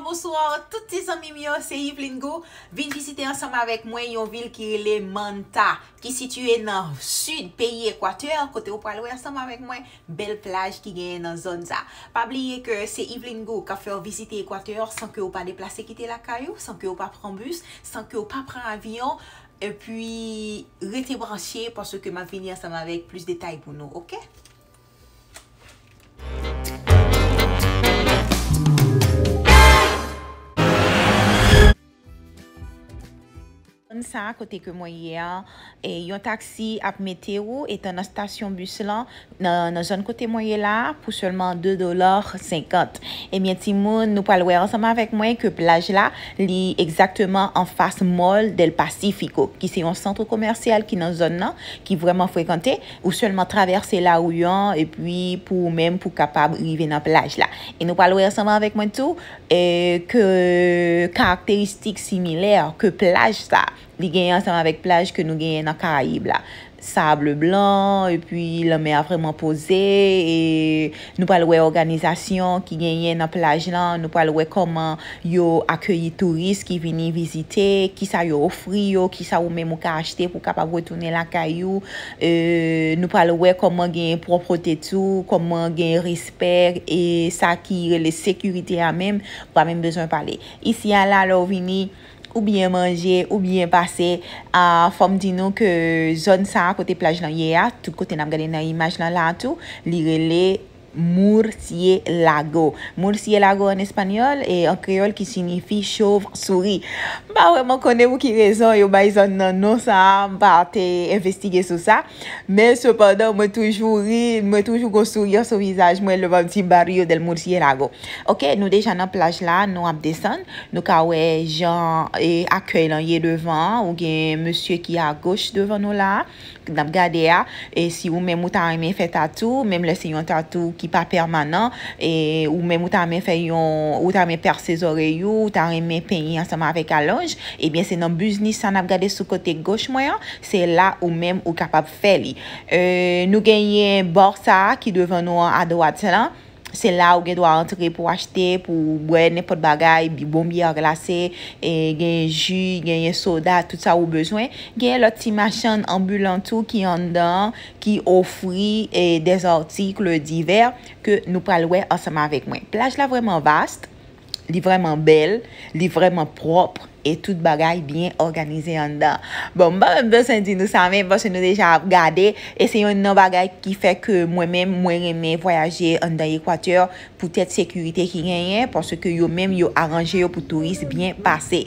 Bonsoir, touti son mimi yo, se Yvlingo Vin visite ansama vek mwen yon vil ki le Manta Ki situe nan sud peyi Ekwatur Kote ou palwe ansama vek mwen Bel plaj ki genye nan zon za Pa bliye ke se Yvlingo ka feyo visite Ekwatur San ke ou pa deplase kite la kayo San ke ou pa pren bus San ke ou pa pren avyon E puis rete branchye Paswe ke ma vini ansama vek plus detay pou nou Ok? kote ke mwen ye an e yon taksi ap mete ou etan nan stasyon bus lan nan zon kote mwen ye la pou solman 2 dolar 50 e mwen ti moun nou palwe ansama vek mwen ke plaj la li ekzaktman an fas mol del Pasifiko ki se yon sentro komersyal ki nan zon nan ki vreman frekante ou solman traverse la ou yon e pou mwen pou kapab u yive nan plaj la e nou palwe ansama vek mwen tou e ke karakteristik similer ke plaj saf di genye ansaman vek plaj ke nou genye nan Karayib la. Sable blan e pi la men a vreman pose e nou palwe organizasyon ki genye nan plaj lan nou palwe koman yo akyeyi turist ki vini vizite ki sa yo ofri yo, ki sa ou men mou ka achete pou kapap wetounen la kayou e nou palwe koman genye proprotetou, koman genye risper, e sa ki le sekurite ya men, pou a men bezon pale. Isi ya la la ou vini Ou byen manje, ou byen pase a fom di nou ke zon sa kote plaj nan ye a, tout kote nam gade nan imaj nan la tou, li rele... Moursier Lago Moursier Lago en espanyol En kriol ki sinifi chouvre souri Ba weman kone wou ki rezon Yo bay zon nan nou sa Ba te investige sou sa Men sepandan mwen toujou Mwen toujou gonsour ya sou vizaj Mwen levam bon ti bari yo del Moursier Lago Ok nou dejan nan plaj la nou ap desen Nou ka we jan Akwe lan ye devan Ou gen monsye ki a goch devan nou la Dam gade ah. ya Si ou men moutan yme fe tatou Mem lese yon tatou ki ki pa permanent, e, ou mèm ou ta mè fè yon, ou ta mè fèr sezore yon, ou ta mè mè fè yon anseman avèk alonj, e bè se nan buzni san ap gade sou kote goch mwen, se la ou mèm ou kapap fè li. Euh, nou genye borsa ki devè nou an adouat se lan, Se la ou gen do a antre pou achete, pou bre nepot bagay, bi bon bi a glase, e gen yon jus, gen yon soda, tout sa ou bezwen. Gen lot ti machan ambulantou ki yon dan, ki ofri e des artikl di ver ke nou pralwe ansama vek mwen. Plaj la vreman vaste. li vreman bel, li vreman propre, et tout bagay bien organize yon dan. Bon, mba mbe sèndi nou sa mè, mba sè nou deja gade, et sè yon nan bagay ki fè ke mwen mè mwen mè voyaje yon dan ekwatur pou tèt sekurite ki genyen, porsè ke yon mèm yon aranje yon pou touriste bien pase.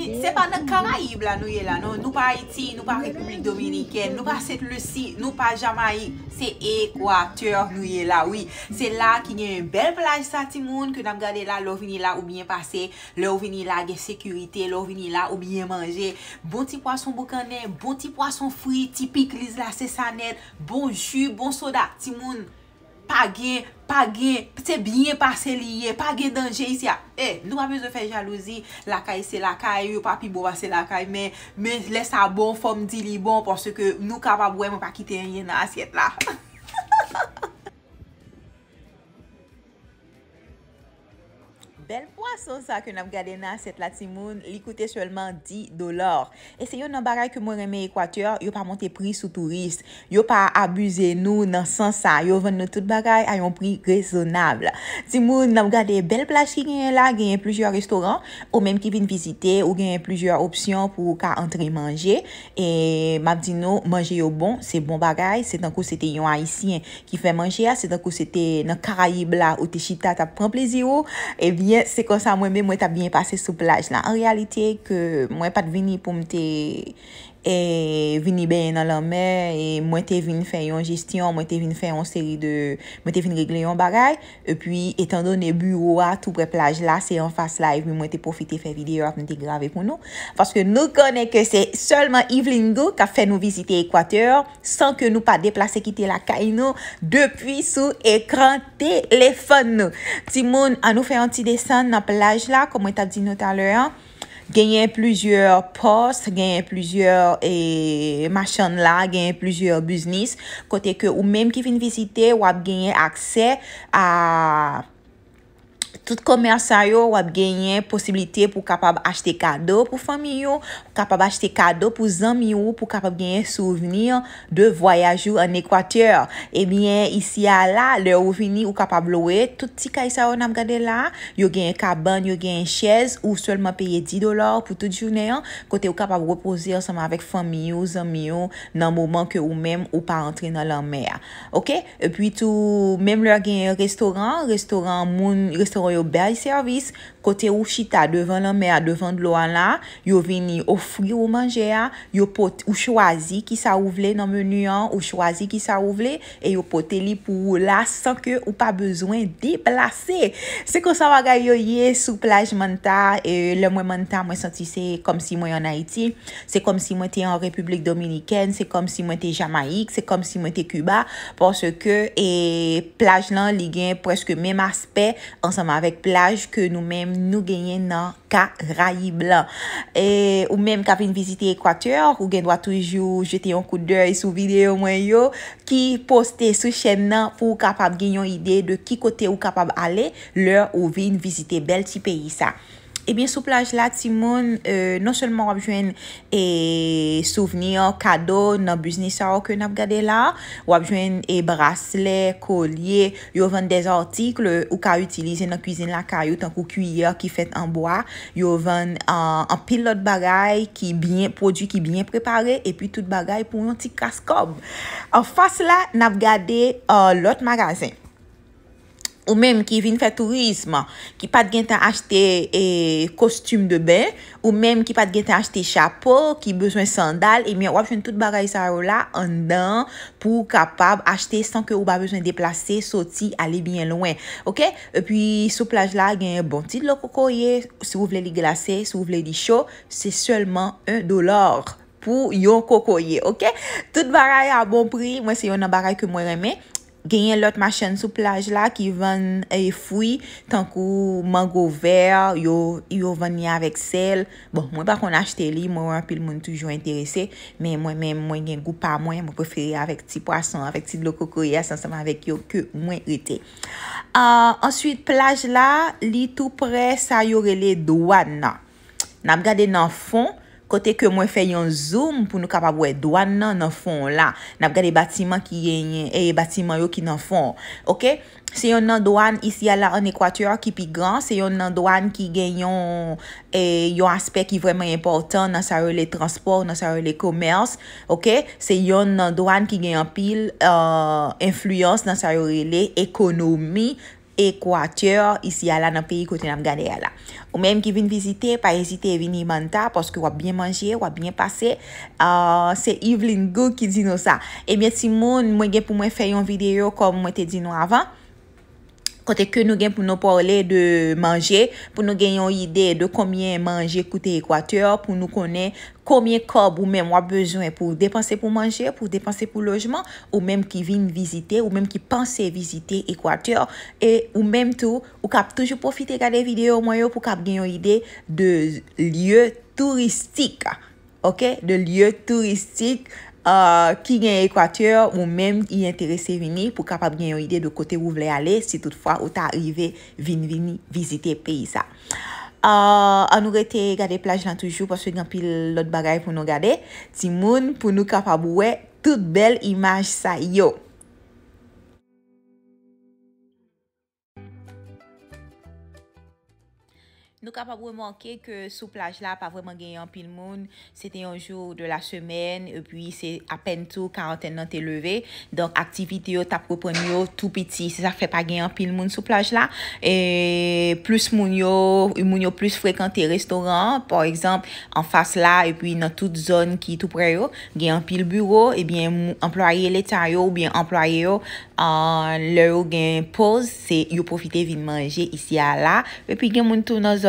Se pa nan kamaib la nou ye la, non. nou pa Haiti, nou pa Republik Dominikè, nou pa Sète-le-Sy, nou pa Jamaï, se Ekwater nou ye la, oui. Se la ki nye bel plaj sa ti moun, ke nam gade la, lò vini la ou bien pase, lò vini la gen sekurite, lò vini la ou bien manje. Bon ti poisson bokanè, bon ti poisson fri, tipik lise la sesanè, bon jus, bon soda, ti moun. Page, page, pte bine pa se liye, page danje isya. Ah, e, eh, nou api zo fe jalouzi, lakay se lakay, yo papi bova se lakay, men lesa bon fom di li bon porske nou kapabwem pa kite enye nan asyet la. bel poason sa ke nam gade na set la ti moun, li koute solman 10 dolar. E se yo nan bagay ke moun reme ekwatur, yo pa monte pri sou turist. Yo pa abuze nou nan sansa. Yo vende nou tout bagay a yon pri rezonable. Ti moun, nam gade bel plaj ki genye la, genye plujor restoran, ou menm ki vin visite, ou genye plujor opsyon pou ka antre manje. E map di nou, manje yo bon, se bon bagay, se tankou se te yon aisyen ki fe manje, se tankou se te nan karayib la ou te chita tap pran plezi ou, e bien se konsan mwen men mwen ta bine pase sou plaj la. An realite ke mwen pat vini pou mte... E vini ben nan lanmen, e mwen te vini fè yon jistyon, mwen te vini fè yon seri de, mwen te vini regle yon bagay. E puis, etan do ne buro a tou bre plaj la, se yon fass la, e vini mwen te profite fè videyo apne te grave pou nou. Paske nou kone ke se solman Evelingo ka fè nou visite Ekwateur, san ke nou pa deplase kite la kain nou, depwi sou ekran telefon nou. Ti moun, an nou fè yon ti desen nan plaj la, kou mwen ta di nou taler an, genyen plouzyor post, genyen plouzyor e, machan la, genyen plouzyor biznis. Kote ke ou menm ki fin visite, wap genyen akse a... tout komersaryo wap genyen posibilite pou kapab achete kado pou famiyon, kapab achete kado pou zamiyon pou kapab genyen souvenir de voyajou an ekwateur. Ebyen, eh isi a la, lè ou vini ou kapab loue, tout ti kaysa ou nan ap gade la, yo genyen kaban, yo genyen chèz, ou solman peye 10 dolar pou tout jounè an, kote ou kapab repose ansama avèk famiyon, zamiyon, nan mouman ke ou mèm ou pa antre nan lan mè. Ok? E pwi tout, mèm lè genyen restoran, restoran moun, restoran yo beri servis, kote ou chita devan lan mer, devan dlo an la, yo vini ou fri ou manje a, yo pot ou chwazi ki sa ouvle nan menu an, ou chwazi ki sa ouvle e yo poteli pou ou la san ke ou pa bezwen diplase. Se kon sa waga yo ye sou plaj man ta, e le mwen man ta mwen santi se kom si mwen yon Haiti, se kom si mwen te yon Republik Dominikene, se kom si mwen te Jamaik, se kom si mwen te Cuba, porske e plaj lan li gen preske mem aspe, ansam avek plaj ke nou menm nou genyen nan ka rayi blan. E, ou menm ka vin vizite Ekwatur ou genwa toujou jete yon kou dey sou videyo mwen yo ki poste sou chen nan pou kapab genyon ide de ki kote ou kapab ale lor ou vin vizite bel ti peyi sa. Ebyen eh sou plaj la ti moun, euh, non selman wap jwen e souvenir, kado, nan biznis sa wak yo nap gade la. Wap jwen e brasle, kolye, yo ven dez artikl ou ka utilize nan kuzin la kayoutan kou kuyya ki fet anboa. Yo ven an pil lot bagay ki biyen produ ki biyen prepare epi tout bagay pou yon ti kaskob. An fas euh, la nap gade lot magazin. Ou mèm ki vin fè turisme, ki pat gen te achete kostume e, de ben, ou mèm ki pat gen te achete chapo, ki beswen sandal, e mèm wap jwen tout baray sa ou la an dan pou kapab achete san ke ou ba beswen deplase, soti, ale bien louen, ok? E pwi sou plaj la gen bon tit lo kokoye, se wou vle li glase, se wou vle li sho, se sèlman 1 dolar pou yon kokoye, ok? Tout baray a bon pri, mwen se yon nan baray ke mwen reme. genye lot mashen sou plaj la ki ven e eh, fwi tankou mango ver, yo ven ni avek sel bon mwen pa kon achte li, mwen apil mwen toujou interese men mwen men mwen gen goupa mwen mwen preferi avek ti pwason, avek ti bloko kouye san seman avek yo ke mwen ite ah, ensuite plaj la, li tou pre sa yo rele do wad na nam gade nan fon Kote ke mwen fe yon zoom pou nou kapabwe doan nan nan fon la. Nap gade batiman ki genye, e batiman yo ki nan fon. Ok, se yon nan doan isi ala an ekwatur ki pi gran, se yon nan doan ki genyon yon e, aspek ki vremen important nan sa rele transport, nan sa rele komers. Ok, se yon nan doan ki genyon pil, euh, influence nan sa rele ekonomi. ekwateur, isi yala nan peyi kote nan mgane yala. Ou menm ki vin vizite, pa ezite vin imanta, poske wap bin manje, wap bin pase, se Evelyn euh, Gook ki dino sa. E eh mwen Simon, mwen gen pou mwen fe yon video kom mwen te dino avan, Kote ke nou gen pou nou parle de manje, pou nou gen yon ide de komyen manje koute Ekwatur, pou nou konen komyen kob ou men wap bezwen pou depanse pou manje, pou depanse pou lojman, ou menm ki vin vizite, ou menm ki panse vizite Ekwatur. E ou menm tou, ou kap toujou profite gade video mwayo pou kap gen yon ide de lye turistik. Ok, de lye turistik. Euh, ki gen ekwatur, moun menm yi enterese vini pou kapab gen yon ide do kote wou vle ale si toutfwa ou ta arrive vini vini vizite peyi sa. Euh, an nou rete gade plaj lan toujou paswe gen pil lot bagay pou nou gade. Ti moun pou nou kapab wwe tout bel imaj sa yo. Nou ka pa pou e manke ke sou plaj la pa vreman gen yon pil moun. Se te yon jou de la semen, e pi se apen tou karenten nan te leve. Donk aktivite yo ta propon yo tou piti. Se sa fe pa gen yon pil moun sou plaj la. E plus moun yo, moun yo plus frekante restoran. Por exemple, an fas la e pi nan tout zon ki tou pre yo. Gen yon pil bureau, e bien employe leta yo, ou bien employe yo. An lè yo gen pouz, se yo profite vin manje isi a la. E pi gen moun tou nan zon.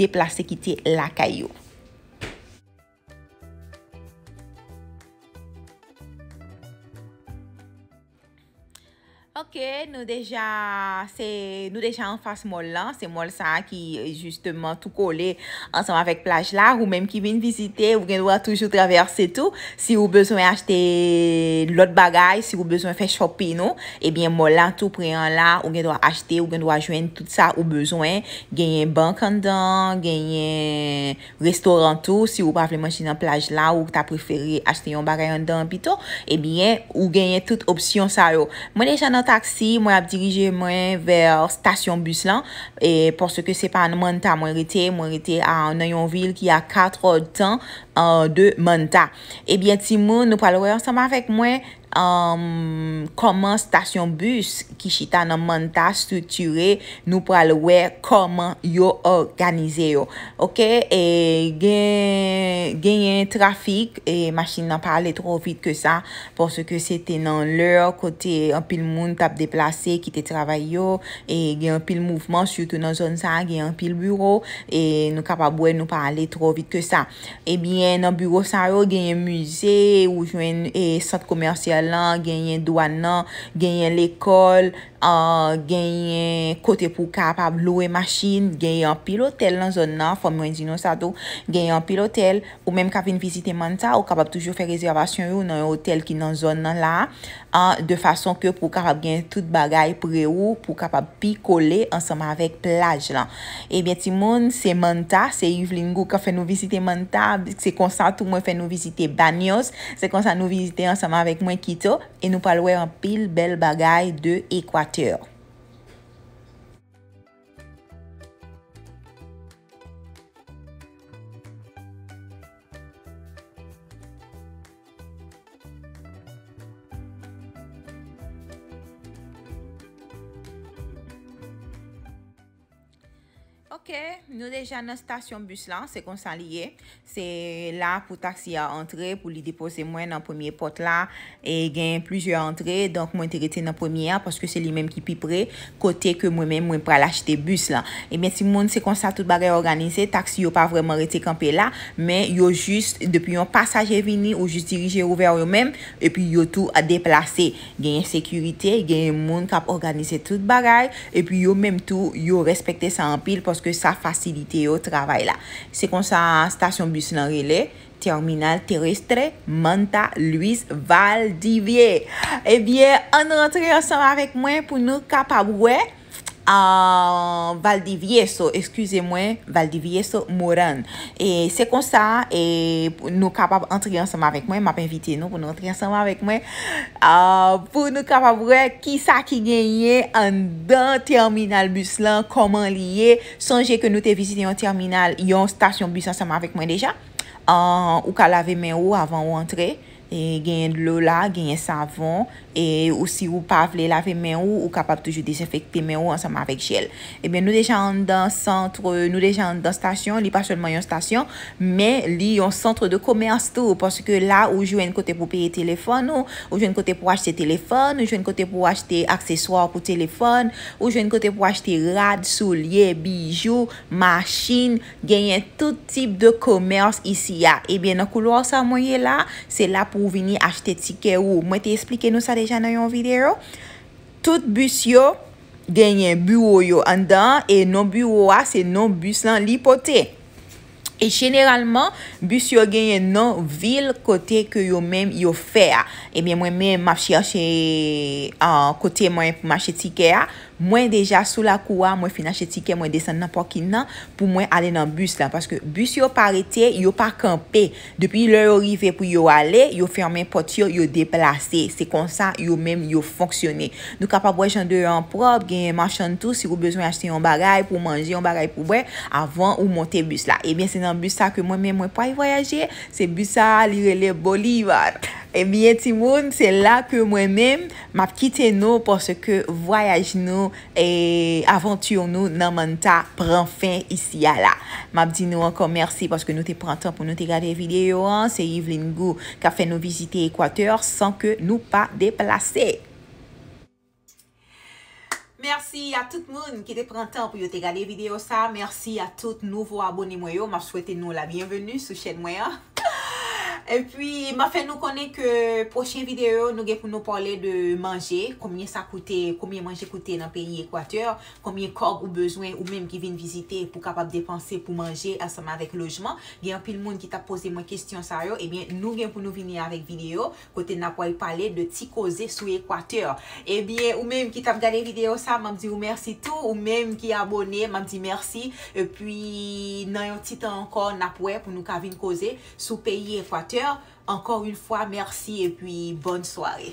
deplase ki te la kayo. ke nou deja nou deja an fase mol lan, se mol sa ki justement tou kole ansan avèk plaj la, ou mèm ki vin visite, ou gen dwa toujou traverse tou si non? eh ou bezwen achte lot bagay, si ou bezwen fè shopi nou, ebyen mol la, tou preyan la ou gen dwa achte, ou gen dwa jwen tout sa ou bezwen, genye bank an dan genye restoran tou, si ou pavleman jen an plaj la ou ta preferi achte yon bagay an dan pito, ebyen, ou genye tout opsyon sa yo, mwen e jan an ta Mwen ap dirije mwen ver stasyon bus lan E porske sepan mwen ta mwen rete Mwen rete an ayon vil ki a 4 od tan de Manta. Ebyen eh Timon nou pralowe ansama vek mwen koman stasyon bus ki chita nan Manta stuture nou pralowe koman yo organize yo. Ok? E gen genyen trafik e masin nan pale tro vit ke sa porske se te nan lor kote an pil moun tap deplase ki te travayo e gen pil mouvman sutou nan zon sa gen pil bureau e nou kapabwe nou pale tro vit ke sa. Ebyen eh Ganyan nan buro sarou, ganyan muse, ganyan sat e, komersyalan, ganyan douanan, ganyan lekol... genye kote pou kapab loue machin, genye anpil hotel nan zon nan, fomwen dinosado genye anpil hotel, ou menm kapin vizite Manta, ou kapab toujou fe rezervasyon ou nan hotel ki nan zon nan la an, de fason ke pou kapab genye tout bagay pre ou, pou kapab pi kole ansama vek plaj lan e bie ti moun, se Manta se Yvlingou ka fe nou vizite Manta se konsan tou mwen fe nou vizite Banyos, se konsan nou vizite ansama vek mwen Kito, e nou palwe anpil bel bagay de Ekwa talk to you. jan nan stasyon bus lan, se konsan liye. Se la pou taksi a antre pou li depose mwen nan premier pot la e gen pluje antre donk mwen te rete nan premier paske se li menm ki pi pre, kote ke mwen menm mwen pral achete bus lan. E men si moun se konsan tout bagay organise, taksi yo pa vreman rete kampe la, men yo just depi yon pasaje vini ou just dirije ouver yo menm, e pi yo tou a deplase. Gen yon sekurite gen yon moun kap organise tout bagay e pi yo menm tou yo respekte sa anpil paske sa fasilite Se kon sa stasyon bus nan rele, terminal terestre Manta-Luis-Val-Divier. E eh bie, an rentre yon sa va avek mwen pou nou kapabouwe. Val di Vieso, eskouze mwen, Val di Vieso Mouran. E se kon sa, nou kapab entri ansama vek mwen, map inviti nou pou nou entri ansama vek euh, mwen. Pou nou kapab wè, kisa ki genye an dan terminal bus lan, koman liye. Sanje ke nou te vizite yon terminal, yon stasyon bus ansama vek mwen deja. Ou ka lave men ou avan ou antre. E genye lola, genye savon e ou si ou pa vle lave men ou, ou kapap toujou disenfekte men ou ansama vek jel. E eh ben nou dejan dan sentre, nou dejan dan stasyon li pasolman yon stasyon, men li yon sentre de komers tou, porske la ou jwen kote pou peye telefon ou jwen kote pou achete telefon ou jwen kote pou achete akseswa pou telefon ou jwen kote pou achete rad soulye, bijou, maschine, genye tout tip de komers isi ya. E eh ben nan koulo sa mwenye la, se la pou ou vini achete tiket ou. Mwen te esplike nou sa deja nan yon video. Tout bus yo genye buwo yo andan, e non buwo a, se non bus lan li pote. E generalman, bus yo genye non vil kote ke yo men yo fe a. E ben mwen men mafsyan kote mwen mwache tiket a, Mwen deja sou la kouwa, mwen finache tiket, mwen desen nan pokin nan pou mwen ale nan bus la. Paske bus yo parete, yo pa kampe. Depi lor yo rive pou yo ale, yo ferme pot yo, yo deplase. Se konsa, yo menm yo foksyone. Nou kapap wè jande yo anprop, genye machan tout, si wè bezwen achete yon bagay pou manje, yon bagay pou wè, avon ou monte bus la. Ebyen, eh se nan bus sa ke mwen menm wè pa yoyaje, se bus sa liwe le bolivar. Ebyen ti moun, se la ke mwen men, map kite nou porske voyaj nou e avantyon nou nan manta pran fin isi ya la. Map di nou ankon mersi porske nou te pran tan pou nou te gade videyo an. Se Yvlingou ka fe nou vizite Ekwateur san ke nou pa deplase. Mersi a tout moun ki te pran tan pou yo te gade videyo sa. Mersi a tout nouvo abone mwen yo. Map swete nou la bienvenu sou chen mwen an. E pwi, ma fe nou konen ke pochien videyo nou gen pou nou parle de manje, komye sa koute, komye manje koute nan peyi ekwater, komye kog ou bezwen ou menm ki vin visite pou kapap depanse pou manje ansama vek lojman. Gen apil moun ki tap pose mwen kestyon sa yo, e bie nou gen pou nou vini avek videyo kote nap wale pale de ti koze sou ekwater. E bie ou menm ki tap gale videyo sa, manm di ou mersi tou, ou menm ki abone manm di mersi, e pwi nan yo titan anko nap wale pou nou ka vin koze sou peyi ekwater Encore une fois, merci et puis bonne soirée.